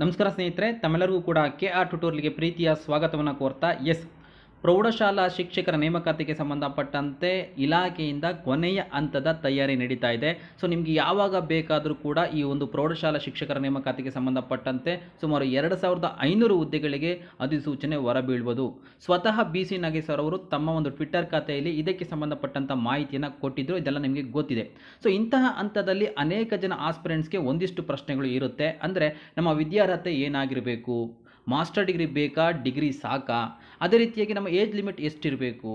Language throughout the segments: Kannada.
ನಮಸ್ಕಾರ ಸ್ನೇಹಿತರೆ ತಮ್ಮೆಲ್ಲರಿಗೂ ಕೂಡ ಕೆ ಆರ್ ಟ್ಯುಟೋರಿಯಲ್ಗೆ ಪ್ರೀತಿಯ ಸ್ವಾಗತವನ್ನು ಕೋರ್ತಾ ಎಸ್ ಪ್ರೌಢಶಾಲಾ ಶಿಕ್ಷಕರ ನೇಮಕಾತಿಗೆ ಸಂಬಂಧಪಟ್ಟಂತೆ ಇಲಾಖೆಯಿಂದ ಕೊನೆಯ ಹಂತದ ತಯಾರಿ ನಡೀತಾ ಇದೆ ಸೊ ನಿಮಗೆ ಯಾವಾಗ ಬೇಕಾದರೂ ಕೂಡ ಈ ಒಂದು ಪ್ರೌಢಶಾಲಾ ಶಿಕ್ಷಕರ ನೇಮಕಾತಿಗೆ ಸಂಬಂಧಪಟ್ಟಂತೆ ಸುಮಾರು ಎರಡು ಸಾವಿರದ ಐನೂರು ಹುದ್ದೆಗಳಿಗೆ ಅಧಿಸೂಚನೆ ಹೊರಬೀಳ್ಬೋದು ಸ್ವತಃ ಬಿ ಸಿ ನಾಗೇಶ್ವರ ಅವರು ತಮ್ಮ ಒಂದು ಟ್ವಿಟ್ಟರ್ ಖಾತೆಯಲ್ಲಿ ಇದಕ್ಕೆ ಸಂಬಂಧಪಟ್ಟಂಥ ಮಾಹಿತಿಯನ್ನು ಕೊಟ್ಟಿದ್ದರು ಇದೆಲ್ಲ ನಿಮಗೆ ಗೊತ್ತಿದೆ ಸೊ ಇಂತಹ ಹಂತದಲ್ಲಿ ಅನೇಕ ಜನ ಆಸ್ಪಿರೆಂಟ್ಸ್ಗೆ ಒಂದಿಷ್ಟು ಪ್ರಶ್ನೆಗಳು ಇರುತ್ತೆ ಅಂದರೆ ನಮ್ಮ ವಿದ್ಯಾರ್ಹತೆ ಏನಾಗಿರಬೇಕು ಮಾಸ್ಟರ್ ಡಿಗ್ರಿ ಬೇಕಾ ಡಿಗ್ರಿ ಸಾಕಾ ಅದೇ ರೀತಿಯಾಗಿ ನಮ್ಮ ಏಜ್ ಲಿಮಿಟ್ ಎಷ್ಟಿರಬೇಕು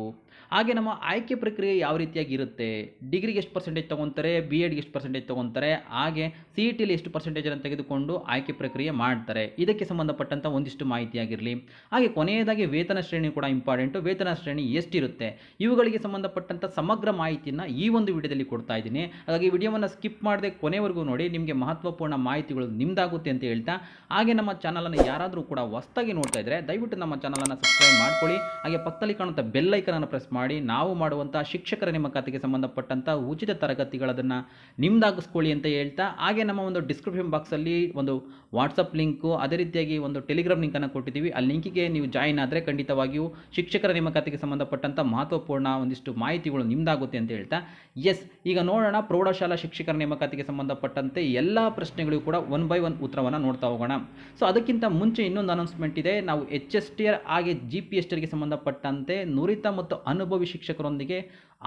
ಹಾಗೆ ನಮ್ಮ ಆಯ್ಕೆ ಪ್ರಕ್ರಿಯೆ ಯಾವ ರೀತಿಯಾಗಿ ಇರುತ್ತೆ ಡಿಗ್ರಿಗೆ ಎಷ್ಟು ಪರ್ಸೆಂಟೇಜ್ ತೊಗೊತಾರೆ ಬಿ ಎಡ್ಗೆ ಎಷ್ಟು ಪರ್ಸೆಂಟೇಜ್ ತೊಗೊತಾರೆ ಹಾಗೆ ಸಿ ಇ ಟಿಲಿ ಎಷ್ಟು ಪರ್ಸೆಂಟೇಜನ್ನು ತೆಗೆದುಕೊಂಡು ಆಯ್ಕೆ ಪ್ರಕ್ರಿಯೆ ಮಾಡ್ತಾರೆ ಇದಕ್ಕೆ ಸಂಬಂಧಪಟ್ಟಂಥ ಒಂದಿಷ್ಟು ಮಾಹಿತಿಯಾಗಿರಲಿ ಹಾಗೆ ಕೊನೆಯದಾಗಿ ವೇತನ ಶ್ರೇಣಿ ಕೂಡ ಇಂಪಾರ್ಟೆಂಟು ವೇತನ ಶ್ರೇಣಿ ಎಷ್ಟಿರುತ್ತೆ ಇವುಗಳಿಗೆ ಸಂಬಂಧಪಟ್ಟಂಥ ಸಮಗ್ರ ಮಾಹಿತಿಯನ್ನು ಈ ಒಂದು ವಿಡಿಯೋದಲ್ಲಿ ಕೊಡ್ತಾ ಇದ್ದೀನಿ ಹಾಗಾಗಿ ವಿಡಿಯೋವನ್ನು ಸ್ಕಿಪ್ ಮಾಡದೆ ಕೊನೆವರೆಗೂ ನೋಡಿ ನಿಮಗೆ ಮಹತ್ವಪೂರ್ಣ ಮಾಹಿತಿಗಳು ನಿಮ್ದಾಗುತ್ತೆ ಅಂತ ಹೇಳ್ತಾ ಹಾಗೆ ನಮ್ಮ ಚಾನಲನ್ನು ಯಾರಾದರೂ ಕೂಡ ಹೊಸ್ದಾಗಿ ನೋಡ್ತಾ ಇದ್ದರೆ ದಯವಿಟ್ಟು ನಮ್ಮ ಚಾನಲನ್ನು ಸಬ್ಸ್ಕ್ರೈಬ್ ಮಾಡ್ಕೊಳ್ಳಿ ಹಾಗೆ ಪಕ್ಕದಲ್ಲಿ ಕಾಣುವಂಥ ಬೆಲ್ಲೈಕನನ್ನು ಪ್ರೆಸ್ ಮಾಡಿ ಮಾಡಿ ನಾವು ಮಾಡುವಂಥ ಶಿಕ್ಷಕರ ನೇಮಕಾತಿಗೆ ಸಂಬಂಧಪಟ್ಟಂಥ ಉಚಿತ ತರಗತಿಗಳದನ್ನು ನಿಮ್ದಾಗಿಸ್ಕೊಳ್ಳಿ ಅಂತ ಹೇಳ್ತಾ ಹಾಗೆ ನಮ್ಮ ಒಂದು ಡಿಸ್ಕ್ರಿಪ್ಷನ್ ಬಾಕ್ಸಲ್ಲಿ ಒಂದು ವಾಟ್ಸಪ್ ಲಿಂಕು ಅದೇ ರೀತಿಯಾಗಿ ಒಂದು ಟೆಲಿಗ್ರಾಮ್ ಲಿಂಕನ್ನು ಕೊಟ್ಟಿದ್ದೀವಿ ಆ ಲಿಂಕಿಗೆ ನೀವು ಜಾಯಿನ್ ಆದರೆ ಖಂಡಿತವಾಗಿಯೂ ಶಿಕ್ಷಕರ ನೇಮಕಾತಿಗೆ ಸಂಬಂಧಪಟ್ಟಂಥ ಮಹತ್ವಪೂರ್ಣ ಒಂದಿಷ್ಟು ಮಾಹಿತಿಗಳು ನಿಮ್ದಾಗುತ್ತೆ ಅಂತ ಹೇಳ್ತಾ ಎಸ್ ಈಗ ನೋಡೋಣ ಪ್ರೌಢಶಾಲಾ ಶಿಕ್ಷಕರ ನೇಮಕಾತಿಗೆ ಸಂಬಂಧಪಟ್ಟಂತೆ ಎಲ್ಲ ಪ್ರಶ್ನೆಗಳಿಗೂ ಕೂಡ ಒನ್ ಬೈ ಒನ್ ಉತ್ತರವನ್ನು ನೋಡ್ತಾ ಹೋಗೋಣ ಸೊ ಅದಕ್ಕಿಂತ ಮುಂಚೆ ಇನ್ನೊಂದು ಅನೌನ್ಸ್ಮೆಂಟ್ ಇದೆ ನಾವು ಎಚ್ ಎಸ್ ಟಿ ಆರ್ ಹಾಗೆ ಜಿ ಪಿ ಎಸ್ ಸಂಬಂಧಪಟ್ಟಂತೆ ನುರಿತ ಮತ್ತು ಅನುಭವ ಅನುಭವಿ ಶಿಕ್ಷಕರೊಂದಿಗೆ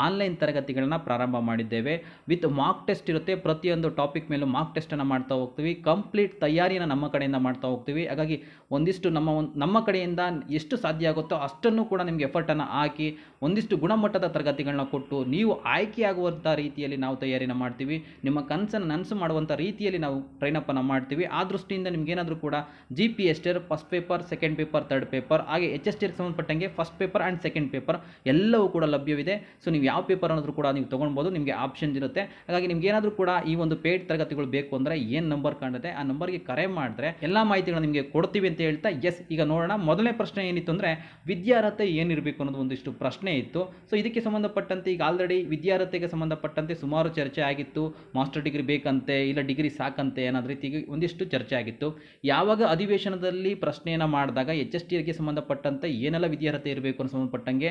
ಆನ್ಲೈನ್ ತರಗತಿಗಳನ್ನ ಪ್ರಾರಂಭ ಮಾಡಿದ್ದೇವೆ ವಿತ್ ಮಾರ್ಕ್ ಟೆಸ್ಟ್ ಇರುತ್ತೆ ಪ್ರತಿಯೊಂದು ಟಾಪಿಕ್ ಮೇಲೂ ಮಾರ್ಕ್ ಟೆಸ್ಟನ್ನು ಮಾಡ್ತಾ ಹೋಗ್ತೀವಿ ಕಂಪ್ಲೀಟ್ ತಯಾರಿನ ನಮ್ಮ ಕಡೆಯಿಂದ ಮಾಡ್ತಾ ಹೋಗ್ತೀವಿ ಹಾಗಾಗಿ ಒಂದಿಷ್ಟು ನಮ್ಮ ಒಂದು ನಮ್ಮ ಕಡೆಯಿಂದ ಎಷ್ಟು ಸಾಧ್ಯ ಆಗುತ್ತೋ ಅಷ್ಟನ್ನು ಕೂಡ ನಿಮಗೆ ಎಫರ್ಟನ್ನು ಹಾಕಿ ಒಂದಿಷ್ಟು ಗುಣಮಟ್ಟದ ತರಗತಿಗಳನ್ನ ಕೊಟ್ಟು ನೀವು ಆಯ್ಕೆಯಾಗುವಂಥ ರೀತಿಯಲ್ಲಿ ನಾವು ತಯಾರಿನ ಮಾಡ್ತೀವಿ ನಿಮ್ಮ ಕನಸನ್ನು ನನಸು ಮಾಡುವಂಥ ರೀತಿಯಲ್ಲಿ ನಾವು ಟ್ರೈನಪ್ಪನ್ನು ಮಾಡ್ತೀವಿ ಆ ದೃಷ್ಟಿಯಿಂದ ನಿಮಗೇನಾದರೂ ಕೂಡ G P S T R first paper second paper third paper ಹಾಗೆ ಎಚ್ ಎಸ್ ಟಿಯರ್ಗೆ ಸಂಬಂಧಪಟ್ಟಂಗೆ first paper and second paper ಎಲ್ಲವೂ ಕೂಡ ಲಭ್ಯವಿದೆ ಸೊ ನೀವು ನೀವು ಯಾವ ಪೇಪರ್ ಅನ್ನೋದು ಕೂಡ ನೀವು ತೊಗೊಳ್ಬೋದು ನಿಮಗೆ ಆಪ್ಷನ್ಸ್ ಇರುತ್ತೆ ಹಾಗಾಗಿ ನಿಮ್ಗೆ ಏನಾದರೂ ಕೂಡ ಈ ಒಂದು ಪೇಡ್ ತರಗತಿಗಳು ಬೇಕು ಅಂದರೆ ಏನು ನಂಬರ್ ಕಾಣುತ್ತೆ ಆ ನಂಬರ್ಗೆ ಕರೆ ಮಾಡಿದ್ರೆ ಎಲ್ಲ ಮಾಹಿತಿಗಳು ನಿಮಗೆ ಕೊಡ್ತೀವಿ ಅಂತ ಹೇಳ್ತಾ ಎಸ್ ಈಗ ನೋಡೋಣ ಮೊದಲನೇ ಪ್ರಶ್ನೆ ಏನಿತ್ತು ಅಂದರೆ ವಿದ್ಯಾರ್ಹತೆ ಏನಿರಬೇಕು ಅನ್ನೋದು ಒಂದಿಷ್ಟು ಪ್ರಶ್ನೆ ಇತ್ತು ಸೊ ಇದಕ್ಕೆ ಸಂಬಂಧಪಟ್ಟಂತೆ ಈಗ ಆಲ್ರೆಡಿ ವಿದ್ಯಾರ್ಹತೆಗೆ ಸಂಬಂಧಪಟ್ಟಂತೆ ಸುಮಾರು ಚರ್ಚೆ ಆಗಿತ್ತು ಮಾಸ್ಟರ್ ಡಿಗ್ರಿ ಬೇಕಂತೆ ಇಲ್ಲ ಡಿಗ್ರಿ ಸಾಕಂತೆ ಅನ್ನೋದು ರೀತಿ ಒಂದಿಷ್ಟು ಚರ್ಚೆ ಆಗಿತ್ತು ಯಾವಾಗ ಅಧಿವೇಶನದಲ್ಲಿ ಪ್ರಶ್ನೆಯನ್ನು ಮಾಡಿದಾಗ ಎಚ್ ಎಸ್ ಟಿ ಸಂಬಂಧಪಟ್ಟಂತೆ ಏನೆಲ್ಲ ವಿದ್ಯಾರ್ಹತೆ ಇರಬೇಕು ಅನ್ನೋ ಸಂಬಂಧಪಟ್ಟಂಗೆ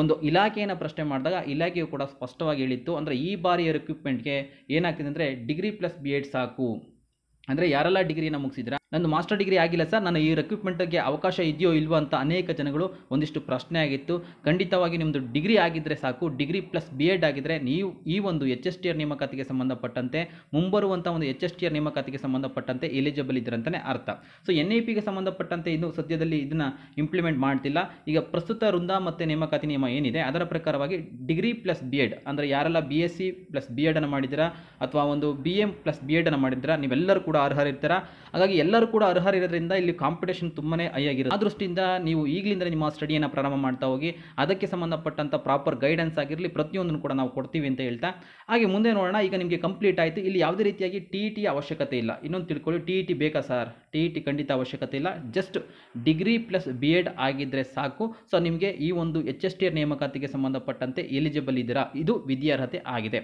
ಒಂದು ಇಲಾಖೆಯನ್ನು ಪ್ರಶ್ನೆ ಮಾಡಿದಾಗ ಇಲಾಖೆಯು ಕೂಡ ಸ್ಪಷ್ಟವಾಗಿ ಹೇಳಿತ್ತು ಅಂದರೆ ಈ ಬಾರಿಯ ರಿಕ್ವಿಪ್ಮೆಂಟ್ಗೆ ಏನಾಗ್ತಿದೆ ಅಂದರೆ ಡಿಗ್ರಿ ಪ್ಲಸ್ ಬಿ ಎಡ್ ಸಾಕು ಅಂದರೆ ಯಾರೆಲ್ಲ ಡಿಗ್ರಿಯನ್ನು ಮುಗಿಸಿದ್ರ ನಂದು ಮಾಸ್ಟರ್ ಡಿಗ್ರಿ ಆಗಿಲ್ಲ ಸರ್ ನಾನು ಈ ರೆಕ್ರೂಟ್ಮೆಂಟ್ಗೆ ಅವಕಾಶ ಇದೆಯೋ ಇಲ್ವೋ ಅಂತ ಅನೇಕ ಜನಗಳು ಒಂದಿಷ್ಟು ಪ್ರಶ್ನೆ ಆಗಿತ್ತು ಖಂಡಿತವಾಗಿ ನಿಮ್ಮದು ಡಿಗ್ರಿ ಆಗಿದ್ದರೆ ಸಾಕು ಡಿಗ್ರಿ ಪ್ಲಸ್ ಬಿ ಎಡ್ ಆಗಿದ್ದರೆ ನೀವು ಈ ಒಂದು ಎಚ್ ಎಸ್ ಟಿ ಆರ್ ನೇಮಕಾತಿಗೆ ಸಂಬಂಧಪಟ್ಟಂತೆ ಮುಂಬರುವಂಥ ಒಂದು ಎಚ್ ಎಸ್ ಟಿ ಆರ್ ನೇಮಕಾತಿಗೆ ಸಂಬಂಧಪಟ್ಟಂತೆ ಎಲಿಜಿಬಲ್ ಇದ್ರಂತಲೇ ಅರ್ಥ ಸೊ ಎನ್ ಐ ಪಿಗೆ ಸಂಬಂಧಪಟ್ಟಂತೆ ಇನ್ನು ಸದ್ಯದಲ್ಲಿ ಇದನ್ನು ಇಂಪ್ಲಿಮೆಂಟ್ ಮಾಡ್ತಿಲ್ಲ ಈಗ ಪ್ರಸ್ತುತ ವೃಂದ ಮತ್ತು ನೇಮಕಾತಿ ನಿಯಮ ಏನಿದೆ ಅದರ ಪ್ರಕಾರವಾಗಿ ಡಿಗ್ರಿ ಪ್ಲಸ್ ಬಿ ಎಡ್ ಅಂದರೆ ಯಾರೆಲ್ಲ B S C plus B ಎಡನ್ನು ಮಾಡಿದ್ದೀರಾ ಅಥವಾ ಒಂದು ಬಿ ಎಮ್ ಪ್ಲಸ್ ಬಿ ಎಡನ್ನು ಮಾಡಿದ್ದೀರಾ ನೀವೆಲ್ಲರೂ ಕೂಡ ಅರ್ಹರಿರ್ತೀರಾ ಹಾಗಾಗಿ ಎಲ್ಲರೂ ಎಲ್ಲರೂ ಕೂಡ ಅರ್ಹರಿರೋದ್ರಿಂದ ಇಲ್ಲಿ ಕಾಂಪಿಟೇಷನ್ ತುಂಬನೇ ಹೈ ಆಗಿರುತ್ತೆ ಆ ದೃಷ್ಟಿಯಿಂದ ನೀವು ಈಗಲಿಂದ ನಿಮ್ಮ ಸ್ಟಡಿಯನ್ನು ಪ್ರಾರಂಭ ಮಾಡ್ತಾ ಹೋಗಿ ಅದಕ್ಕೆ ಸಂಬಂಧಪಟ್ಟಂಥ ಪ್ರಾಪರ್ ಗೈಡೆನ್ಸ್ ಆಗಿರಲಿ ಪ್ರತಿಯೊಂದನ್ನು ಕೂಡ ನಾವು ಕೊಡ್ತೀವಿ ಅಂತ ಹೇಳ್ತಾ ಹಾಗೆ ಮುಂದೆ ನೋಡೋಣ ಈಗ ನಿಮಗೆ ಕಂಪ್ಲೀಟ್ ಆಯಿತು ಇಲ್ಲಿ ಯಾವುದೇ ರೀತಿಯಾಗಿ ಟಿ ಟಿ e ಅವಶ್ಯಕತೆ ಇಲ್ಲ ಇನ್ನೊಂದು ತಿಳ್ಕೊಳ್ಳಿ ಟಿ ಇ ಟಿ ಬೇಕಾ ಸರ್ ಟಿ ಇ ಟಿ ಖಂಡಿತ ಅವಶ್ಯಕತೆ ಇಲ್ಲ just degree plus B Ed ಆಗಿದ್ರೆ ಸಾಕು ಸೊ ನಿಮಗೆ ಈ ಒಂದು ಎಚ್ ಎಸ್ ಟಿ ನೇಮಕಾತಿಗೆ ಸಂಬಂಧಪಟ್ಟಂತೆ ಎಲಿಜಿಬಲ್ ಇದ್ದೀರಾ ಇದು ವಿದ್ಯಾರ್ಹತೆ ಆಗಿದೆ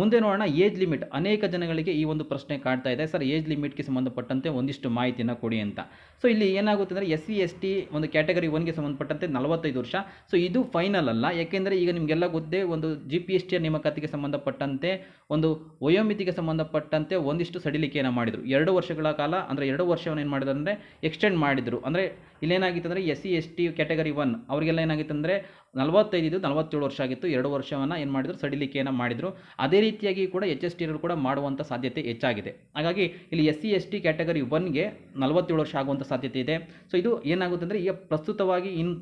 ಮುಂದೆ ನೋಡೋಣ ಏಜ್ ಲಿಮಿಟ್ ಅನೇಕ ಜನಗಳಿಗೆ ಈ ಒಂದು ಪ್ರಶ್ನೆ ಕಾಡ್ತಾ ಇದೆ ಸರ್ ಏಜ್ ಲಿಮಿಟ್ಗೆ ಸಂಬಂಧಪಟ್ಟಂತೆ ಒಂದಿಷ್ಟು ಮಾಹಿತಿಯನ್ನು ಕೊಡಿ ಅಂತ ಸೊ ಇಲ್ಲಿ ಏನಾಗುತ್ತೆ ಅಂದರೆ ಎಸ್ ಸಿ ಎಸ್ ಟಿ ಒಂದು ಕ್ಯಾಟಗರಿ ಒನ್ಗೆ ಸಂಬಂಧಪಟ್ಟಂತೆ ನಲವತ್ತೈದು ವರ್ಷ ಸೊ ಇದು ಫೈನಲ್ ಅಲ್ಲ ಯಾಕೆಂದರೆ ಈಗ ನಿಮಗೆಲ್ಲ ಗೊತ್ತೇ ಒಂದು ಜಿ ಪಿ ಎಸ್ ಟಿಯ ನೇಮಕಾತಿಗೆ ಸಂಬಂಧಪಟ್ಟಂತೆ ಒಂದು ವಯೋಮಿತಿಗೆ ಸಂಬಂಧಪಟ್ಟಂತೆ ಒಂದಿಷ್ಟು ಸಡಿಲಿಕೆಯನ್ನು ಮಾಡಿದರು ಎರಡು ವರ್ಷಗಳ ಕಾಲ ಅಂದರೆ ಎರಡು ವರ್ಷವನ್ನು ಏನು ಮಾಡಿದ್ರು ಅಂದರೆ ಎಕ್ಸ್ಟೆಂಡ್ ಮಾಡಿದರು ಅಂದರೆ ಇಲ್ಲೇನಾಗಿತ್ತು ಅಂದರೆ S C S T category one ಅವರಿಗೆಲ್ಲ ಏನಾಗಿತ್ತು ಅಂದರೆ ನಲವತ್ತೈದು ಇದು ನಲವತ್ತೇಳು ವರ್ಷ ಆಗಿತ್ತು ಎರಡು ವರ್ಷವನ್ನು ಏನು ಮಾಡಿದ್ರು ಸಡಿಲಿಕೆಯನ್ನು ಮಾಡಿದರು ಅದೇ ರೀತಿಯಾಗಿ ಕೂಡ ಎಚ್ ಎಸ್ ಟಿಗಳು ಕೂಡ ಮಾಡುವಂಥ ಸಾಧ್ಯತೆ ಹೆಚ್ಚಾಗಿದೆ ಹಾಗಾಗಿ ಇಲ್ಲಿ S C S T category ಒನ್ಗೆ ನಲವತ್ತೇಳು ವರ್ಷ ಆಗುವಂಥ ಸಾಧ್ಯತೆ ಇದೆ ಸೊ ಇದು ಏನಾಗುತ್ತೆ ಅಂದರೆ ಈಗ ಪ್ರಸ್ತುತವಾಗಿ ಇನ್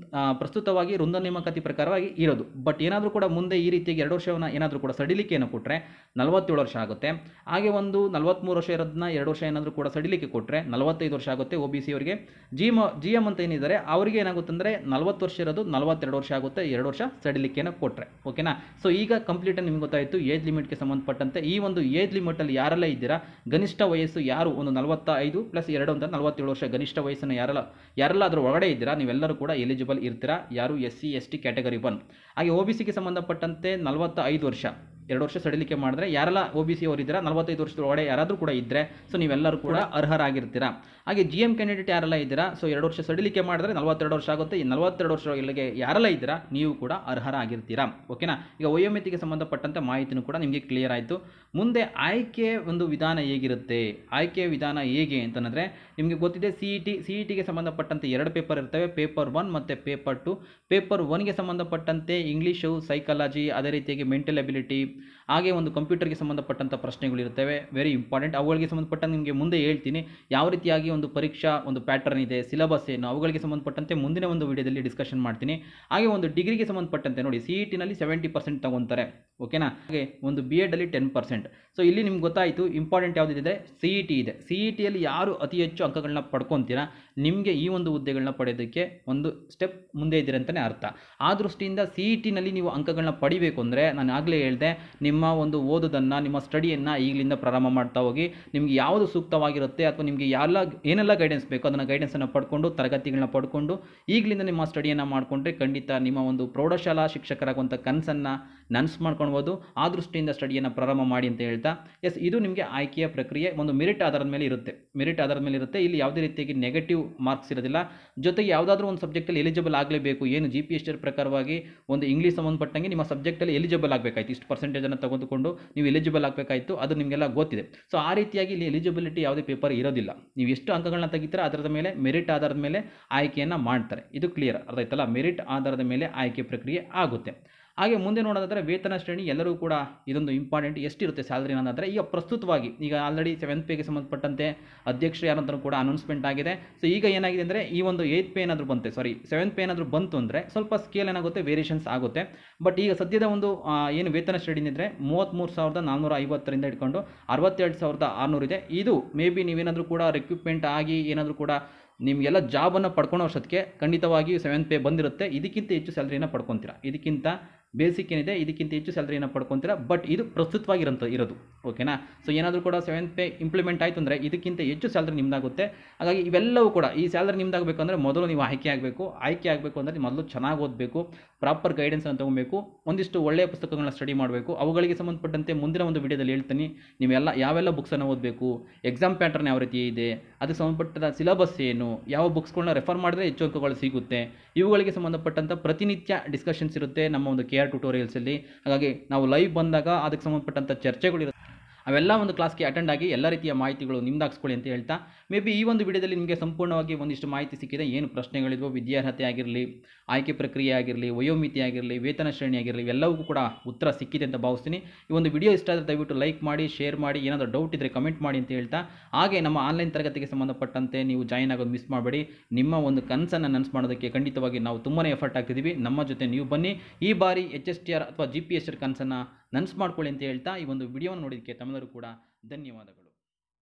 ಪ್ರಸ್ತುತವಾಗಿ ವೃಂದ ನೇಮಕಾತಿ ಪ್ರಕಾರವಾಗಿ ಇರೋದು ಬಟ್ ಏನಾದರೂ ಕೂಡ ಮುಂದೆ ಈ ರೀತಿಯಾಗಿ ಎರಡು ವರ್ಷವನ್ನು ಏನಾದರೂ ಕೂಡ ಸಡಿಲಿಕೆಯನ್ನು ಕೊಟ್ಟರೆ ನಲವತ್ತೇಳು ವರ್ಷ ಆಗುತ್ತೆ ಹಾಗೆ ಒಂದು ನಲವತ್ತ್ಮೂರು ವರ್ಷ ಇರೋದನ್ನ ಎರಡು ವರ್ಷ ಏನಾದರೂ ಕೂಡ ಸಡಿಲಿಕೆ ಕೊಟ್ಟರೆ ನಲವತ್ತೈದು ವರ್ಷ ಆಗುತ್ತೆ ಒ ಬಿ ಸಿ ಅವರಿಗೆ ಜಿ ಮ ಜಿ ಎಮ್ ಅಂತ ಏನಿದ್ದಾರೆ ಅವರಿಗೆ ಏನಾಗುತ್ತೆ ಅಂದರೆ ನಲವತ್ತು ವರ್ಷ ಇರೋದು ನಲವತ್ತೆರಡು ವರ್ಷ ಆಗುತ್ತೆ ಮತ್ತು ಎರಡು ವರ್ಷ ಸಡಿಲಿಕೆಯನ್ನು ಕೊಟ್ಟರೆ ಓಕೆನಾ ಸೊ ಈಗ ಕಂಪ್ಲೀಟ್ ಕಂಪ್ಲೀಟಾಗಿ ನಿಮ್ಗೆ ಗೊತ್ತಾಯಿತು ಏಜ್ ಲಿಮಿಟ್ಗೆ ಸಂಬಂಧಪಟ್ಟಂತೆ ಈ ಒಂದು ಏಜ್ ಲಿಮಿಟಲ್ಲಿ ಯಾರೆಲ್ಲ ಇದ್ದೀರಾ ಗನಿಷ್ಠ ವಯಸ್ಸು ಯಾರು ಒಂದು ನಲವತ್ತ ಐದು ಪ್ಲಸ್ ಎರಡು ಅಂತ ನಲವತ್ತೇಳು ವರ್ಷ ಗನಿಷ್ಠ ವಯಸ್ಸನ್ನು ಯಾರೆಲ್ಲ ಯಾರೆಲ್ಲ ಅದರ ಒಳಗಡೆ ಇದ್ದೀರಾ ನೀವೆಲ್ಲರೂ ಕೂಡ ಎಲಿಜಿಬಲ್ ಇರ್ತೀರಾ ಯಾರು S C S T category one ಹಾಗೆ ಓ ಬಿ ಸಿಗೆ ಸಂಬಂಧಪಟ್ಟಂತೆ ನಲವತ್ತ ಐದು ವರ್ಷ ಎರಡು ವರ್ಷ ಸಡಿಲಿಕೆ ಮಾಡಿದ್ರೆ ಯಾರೆಲ್ಲ ಓ ಬಿ ಸಿ ಅವರಿದ್ದೀರಾ ನಲವತ್ತೈದು ಒಳಗಡೆ ಯಾರಾದರೂ ಕೂಡ ಇದ್ದರೆ ಸೊ ನೀವೆಲ್ಲರೂ ಕೂಡ ಅರ್ಹರಾಗಿರ್ತೀರಾ ಹಾಗೆ ಜಿ ಎಮ್ ಕ್ಯಾಂಡಿಡೇಟ್ ಯಾರೆಲ್ಲ ಇದ್ದೀರಾ ಸೊ ಎರಡು ವರ್ಷ ಸಡಿಲಿಕೆ ಮಾಡಿದ್ರೆ ನಲವತ್ತೆರಡು ವರ್ಷ ಆಗುತ್ತೆ ಈ ನಲವತ್ತೆರಡು ವರ್ಷ ಇಲ್ಲಿಗೆ ಯಾರೆಲ್ಲ ಇದ್ದೀರಾ ನೀವು ಕೂಡ ಅರ್ಹರಾಗಿರ್ತೀರಾ ಓಕೆನಾ ಈಗ ವಯೋಮಿತಿಗೆ ಸಂಬಂಧಪಟ್ಟಂತೆ ಮಾಹಿತಿನೂ ಕೂಡ ನಿಮಗೆ ಕ್ಲಿಯರ್ ಆಯಿತು ಮುಂದೆ ಆಯ್ಕೆ ಒಂದು ವಿಧಾನ ಹೇಗಿರುತ್ತೆ ಆಯ್ಕೆ ವಿಧಾನ ಹೇಗೆ ಅಂತಂದರೆ ನಿಮಗೆ ಗೊತ್ತಿದೆ C E T C E ಟಿಗೆ ಸಂಬಂಧಪಟ್ಟಂತೆ ಎರಡು ಪೇಪರ್ ಇರ್ತವೆ ಪೇಪರ್ ಒನ್ ಮತ್ತು ಪೇಪರ್ ಟು ಪೇಪರ್ ಒನ್ಗೆ ಸಂಬಂಧಪಟ್ಟಂತೆ ಇಂಗ್ಲೀಷು ಸೈಕಾಲಜಿ ಅದೇ ರೀತಿಯಾಗಿ ಮೆಂಟಲ್ ಎಬಿಲಿಟಿ ಹಾಗೆ ಒಂದು ಕಂಪ್ಯೂಟರ್ಗೆ ಸಂಬಂಧಪಟ್ಟಂಥ ಪ್ರಶ್ನೆಗಳು ಇರ್ತವೆ ವೆರಿ ಇಂಪಾರ್ಟೆಂಟ್ ಅವುಗಳಿಗೆ ಸಂಬಂಧಪಟ್ಟಂತೆ ನಿಮಗೆ ಮುಂದೆ ಹೇಳ್ತೀನಿ ಯಾವ ರೀತಿಯಾಗಿ ಒಂದು ಪರೀಕ್ಷಾ ಒಂದು ಪ್ಯಾಟರ್ನ್ ಇದೆ ಸಿಲಬಸ್ ಏನು ಅವುಗಳಿಗೆ ಸಂಬಂಧಪಟ್ಟಂತೆ ಮುಂದಿನ ಒಂದು ವಿಡಿಯೋದಲ್ಲಿ ಡಿಸ್ಕಷನ್ ಮಾಡ್ತೀನಿ ಹಾಗೆ ಒಂದು ಡಿಗ್ರಿಗೆ ಸಂಬಂಧಪಟ್ಟಂತೆ ನೋಡಿ ಸಿ ಇ ಟಿನಲ್ಲಿ ಸೆವೆಂಟಿ ಪರ್ಸೆಂಟ್ ತೊಗೊತಾರೆ ಓಕೆನಾ ಹಾಗೆ ಒಂದು ಬಿ ಎಡಲ್ಲಿ ಟೆನ್ ಪರ್ಸೆಂಟ್ ಸೊ ಇಲ್ಲಿ ನಿಮ್ಗೆ ಗೊತ್ತಾಯಿತು ಇಂಪಾರ್ಟೆಂಟ್ ಯಾವುದಿದೆ ಸಿ ಇ e ಟಿ ಇದೆ ಸಿ ಇ e ಟಿಯಲ್ಲಿ ಯಾರು ಅತಿ ಹೆಚ್ಚು ಅಂಕಗಳನ್ನ ಪಡ್ಕೊತೀರಾ ನಿಮಗೆ ಈ ಒಂದು ಹುದ್ದೆಗಳನ್ನ ಪಡೆಯೋದಕ್ಕೆ ಒಂದು ಸ್ಟೆಪ್ ಮುಂದೆ ಇದ್ದೀರ ಅಂತಲೇ ಅರ್ಥ ಆ ದೃಷ್ಟಿಯಿಂದ ಸಿ ಇ e ಟಿನಲ್ಲಿ ನೀವು ಅಂಕಗಳನ್ನ ಪಡಿಬೇಕು ಅಂದರೆ ನಾನು ಆಗಲೇ ಹೇಳಿದೆ ನಿಮ್ಮ ಒಂದು ಓದೋದನ್ನು ನಿಮ್ಮ ಸ್ಟಡಿಯನ್ನು ಈಗಲಿಂದ ಪ್ರಾರಂಭ ಮಾಡ್ತಾ ಹೋಗಿ ನಿಮ್ಗೆ ಯಾವುದು ಸೂಕ್ತವಾಗಿರುತ್ತೆ ಅಥವಾ ನಿಮಗೆ ಎಲ್ಲ ಏನೆಲ್ಲ ಗೈಡೆನ್ಸ್ ಬೇಕು ಅದನ್ನು ಗೈಡೆನ್ಸನ್ನು ಪಡ್ಕೊಂಡು ತರಗತಿಗಳನ್ನ ಪಡ್ಕೊಂಡು ಈಗಲಿಂದ ನಿಮ್ಮ ಸ್ಟಡಿಯನ್ನು ಮಾಡಿಕೊಂಡ್ರೆ ಖಂಡಿತ ನಿಮ್ಮ ಒಂದು ಪ್ರೌಢಶಾಲಾ ಶಿಕ್ಷಕರಾಗುವಂಥ ಕನಸನ್ನು ನನ್ಸ್ ಮಾಡ್ಕೊಳ್ಬೋದು ಆ ದೃಷ್ಟಿಯಿಂದ ಸ್ಟಡಿಯನ್ನು ಪ್ರಾರಂಭ ಮಾಡಿ ಅಂತ ಹೇಳ್ತಾ ಎಸ್ ಇದು ನಿಮಗೆ ಆಯ್ಕೆಯ ಪ್ರಕ್ರಿಯೆ ಒಂದು ಮೆರಿಟ್ ಆಧಾರದ ಮೇಲೆ ಇರುತ್ತೆ ಮೆರಿಟ್ ಆಧಾರದ ಮೇಲೆ ಇರುತ್ತೆ ಇಲ್ಲಿ ಯಾವುದೇ ರೀತಿಯಾಗಿ ನೆಗೆಟಿವ್ ಮಾರ್ಕ್ಸ್ ಇರೋದಿಲ್ಲ ಜೊತೆಗೆ ಯಾವುದಾದ್ರೂ ಒಂದು ಸಬ್ಜೆಕ್ಟಲ್ಲಿ ಎಲಿಜಿಬಲ್ ಆಗಲೇಬೇಕು ಏನು ಜಿ ಪಿ ಎಸ್ ಟಿ ಪ್ರಕಾರವಾಗಿ ಒಂದು ಇಂಗ್ಲೀಷ್ ಸಂಬಂಧಪಟ್ಟಂಗೆ ನಿಮ್ಮ ಸಬ್ಜೆಕ್ಟಲ್ಲಿ ಎಲಿಜಿಬಲ್ ಆಗಬೇಕಾಯ್ತು ಇಷ್ಟು ಪರ್ಸೆಂಟೇಜನ್ನು ತಗೊಂಡುಕೊಂಡು ನೀವು ಎಲಿಜಿಬಲ್ ಆಗಬೇಕಾಯಿತು ಅದು ನಿಮಗೆಲ್ಲ ಗೊತ್ತಿದೆ ಸೊ ಆ ರೀತಿಯಾಗಿ ಇಲ್ಲಿ ಎಲಿಜಿಬಿಲಿಟಿ ಯಾವುದೇ ಪೇಪರ್ ಇರೋದಿಲ್ಲ ನೀವು ಎಷ್ಟು ಅಂಕಗಳನ್ನ ತೆಗಿತೀರಾ ಅದರದ ಮೇಲೆ ಮೆರಿಟ್ ಆಧಾರದ ಮೇಲೆ ಆಯ್ಕೆಯನ್ನು ಮಾಡ್ತಾರೆ ಇದು ಕ್ಲಿಯರ್ ಆಯ್ತಲ್ಲ ಮೆರಿಟ್ ಆಧಾರದ ಮೇಲೆ ಆಯ್ಕೆ ಪ್ರಕ್ರಿಯೆ ಆಗುತ್ತೆ ಹಾಗೆ ಮುಂದೆ ನೋಡೋದಾದರೆ ವೇತನ ಶ್ರೇಣಿ ಎಲ್ಲರೂ ಕೂಡ ಇದೊಂದು ಇಂಪಾರ್ಟೆಂಟ್ ಎಷ್ಟಿರುತ್ತೆ ಸ್ಯಾಲ್ರಿ ಅನ್ನೋದಾದರೆ ಈಗ ಪ್ರಸ್ತುತವಾಗಿ ಈಗ ಆಲ್ರೆಡಿ ಸೆವೆಂತ್ ಪೇಗೆ ಸಂಬಂಧಪಟ್ಟಂತೆ ಅಧ್ಯಕ್ಷರು ಯಾರಂತಲೂ ಕೂಡ ಅನೌನ್ಸ್ಮೆಂಟ್ ಆಗಿದೆ ಸೊ ಈಗ ಏನಾಗಿದೆ ಅಂದರೆ ಈ ಒಂದು ಏಯ್ತ್ ಪೇ ಏನಾದರೂ ಬಂತೆ ಸಾರಿ ಸೆವೆಂತ್ ಪೇ ಏನಾದರೂ ಬಂತು ಅಂದರೆ ಸ್ವಲ್ಪ ಸ್ಕೇಲ್ ಏನಾಗುತ್ತೆ ವೇರಿಯೇಷನ್ಸ್ ಆಗುತ್ತೆ ಬಟ್ ಈಗ ಸದ್ಯದ ಒಂದು ಏನು ವೇತನ ಶ್ರೇಣಿ ಅಂದರೆ ಮೂವತ್ತ್ಮೂರು ಸಾವಿರದ ನಾನ್ನೂರ ಐವತ್ತರಿಂದ ಹಿಡ್ಕೊಂಡು ಅರವತ್ತೆರಡು ಸಾವಿರದ ಆರುನೂರು ಇದೆ ಇದು ಮೇ ಬಿ ನೀವೇನಾದರೂ ಕೂಡ ರಿಕ್ವಿಪ್ಮೆಂಟ್ ಆಗಿ ಏನಾದರೂ ಕೂಡ ನಿಮಗೆಲ್ಲ ಜಾಬನ್ನು ಪಡ್ಕೊಳ್ಳೋ ವರ್ಷಕ್ಕೆ ಖಂಡಿತವಾಗಿಯೂ ಸೆವೆಂತ್ ಪೇ ಬಂದಿರುತ್ತೆ ಇದಕ್ಕಿಂತ ಹೆಚ್ಚು ಸ್ಯಾಲ್ರಿನ ಪಡ್ಕೊತೀರಾ ಇದಕ್ಕಿಂತ ಬೇಸಿಕ್ ಏನಿದೆ ಇದಕ್ಕಿಂತ ಹೆಚ್ಚು ಸ್ಯಾಲ್ರಿಯನ್ನು ಪಡ್ಕೊತೀರಾ ಬಟ್ ಇದು ಪ್ರಸ್ತುತವಾಗಿರೋಂಥ ಇರೋದು ಓಕೆನಾ ಸೊ ಏನಾದರೂ ಕೂಡ ಸೆವೆಂತ್ ಪೇ ಇಂಪ್ಲಿಮೆಂಟ್ ಆಯಿತು ಅಂದರೆ ಇದಕ್ಕಿಂತ ಹೆಚ್ಚು ಸ್ಯಾಲ್ರಿ ನಿಮ್ದಾಗುತ್ತೆ ಹಾಗಾಗಿ ಇವೆಲ್ಲವೂ ಕೂಡ ಈ ಸ್ಯಾಲ್ರಿ ಅಂದರೆ ಮೊದಲು ನೀವು ಆಯ್ಕೆ ಆಗಬೇಕು ಆಯ್ಕೆ ಆಗಬೇಕು ಅಂದರೆ ಮೊದಲು ಚೆನ್ನಾಗಿ ಓದಬೇಕು ಪ್ರಾಪರ್ ಗೈಡೆನ್ಸನ್ನು ತೊಗೊಬೇಕು ಒಂದಿಷ್ಟು ಒಳ್ಳೆಯ ಪುಸ್ತಕಗಳನ್ನ ಸ್ಟಡಿ ಮಾಡಬೇಕು ಅವುಗಳಿಗೆ ಸಂಬಂಧಪಟ್ಟಂತೆ ಮುಂದಿನ ಒಂದು ವಿಡಿಯೋದಲ್ಲಿ ಹೇಳ್ತೀನಿ ನೀವೆಲ್ಲ ಯಾವೆಲ್ಲ ಬುಕ್ಸನ್ನು ಓದಬೇಕು ಎಕ್ಸಾಮ್ ಪ್ಯಾಟರ್ನ್ ಯಾವ ರೀತಿ ಇದೆ ಅದಕ್ಕೆ ಸಂಬಂಧಪಟ್ಟ ಸಿಲಬಸ್ ಏನು ಯಾವ ಬುಕ್ಸ್ಗಳನ್ನ ರೆಫರ್ ಮಾಡಿದ್ರೆ ಹೆಚ್ಚು ಅಂಕಗಳು ಸಿಗುತ್ತೆ ಇವುಗಳಿಗೆ ಸಂಬಂಧಪಟ್ಟಂಥ ಪ್ರತಿನಿತ್ಯ ಡಿಸ್ಕಷನ್ಸ್ ಇರುತ್ತೆ ನಮ್ಮ ಒಂದು ಕೆ ಟುಟೋರಿಯಲ್ಸ್ ಆರ್ ಹಾಗಾಗಿ ನಾವು ಲೈವ್ ಬಂದಾಗ ಅದಕ್ಕೆ ಸಂಬಂಧಪಟ್ಟಂತ ಚರ್ಚೆಗಳು ಅವೆಲ್ಲ ಒಂದು ಕ್ಲಾಸ್ಗೆ ಅಟೆಂಡ್ ಆಗಿ ಎಲ್ಲ ರೀತಿಯ ಮಾಹಿತಿಗಳು ನಿಮ್ದಾಗಿಸ್ಕೊಳ್ಳಿ ಅಂತ ಹೇಳ್ತಾ ಮೇ ಬಿ ಈ ಒಂದು ವಿಡಿಯೋದಲ್ಲಿ ನಿಮಗೆ ಸಂಪೂರ್ಣವಾಗಿ ಒಂದಿಷ್ಟು ಮಾಹಿತಿ ಸಿಕ್ಕಿದೆ ಏನು ಪ್ರಶ್ನೆಗಳಿದ್ವು ವಿದ್ಯಾರ್ಹತೆ ಆಗಿರಲಿ ಆಯ್ಕೆ ಪ್ರಕ್ರಿಯೆ ಆಗಿರಲಿ ವಯೋಮಿತಿ ಆಗಿರಲಿ ವೇತನ ಶ್ರೇಣಿ ಆಗಿರಲಿ ಇವೆಲ್ಲವೂ ಕೂಡ ಉತ್ತರ ಸಿಕ್ಕಿದೆ ಅಂತ ಭಾವಿಸ್ತೀನಿ ಈ ಒಂದು ವಿಡಿಯೋ ಇಷ್ಟ ಆದರೆ ದಯವಿಟ್ಟು ಲೈಕ್ ಮಾಡಿ ಶೇರ್ ಮಾಡಿ ಏನಾದರೂ ಡೌಟ್ ಇದ್ದರೆ ಕಮೆಂಟ್ ಮಾಡಿ ಅಂತ ಹೇಳ್ತಾ ಹಾಗೆ ನಮ್ಮ ಆನ್ಲೈನ್ ತರಗತಿಗೆ ಸಂಬಂಧಪಟ್ಟಂತೆ ನೀವು ಜಾಯ್ನ್ ಆಗೋದು ಮಿಸ್ ಮಾಡಬೇಡಿ ನಿಮ್ಮ ಒಂದು ಕನಸನ್ನು ನನಸು ಮಾಡೋದಕ್ಕೆ ಖಂಡಿತವಾಗಿ ನಾವು ತುಂಬಾ ಎಫರ್ಟ್ ಆಗ್ತಿದ್ದೀವಿ ನಮ್ಮ ಜೊತೆ ನೀವು ಬನ್ನಿ ಈ ಬಾರಿ ಎಚ್ ಎಸ್ ಟಿ ಆರ್ ಅಥವಾ ಜಿ ಪಿ ಎಸ್ ಆರ್ ಕನಸನ್ನು ನೆನ್ಸು ಮಾಡ್ಕೊಳ್ಳಿ ಅಂತ ಹೇಳ್ತಾ ಈ ಒಂದು ವಿಡಿಯೋನ ನೋಡಿದ್ದಕ್ಕೆ ತಮ್ಮೆಲ್ಲರೂ ಕೂಡ ಧನ್ಯವಾದಗಳು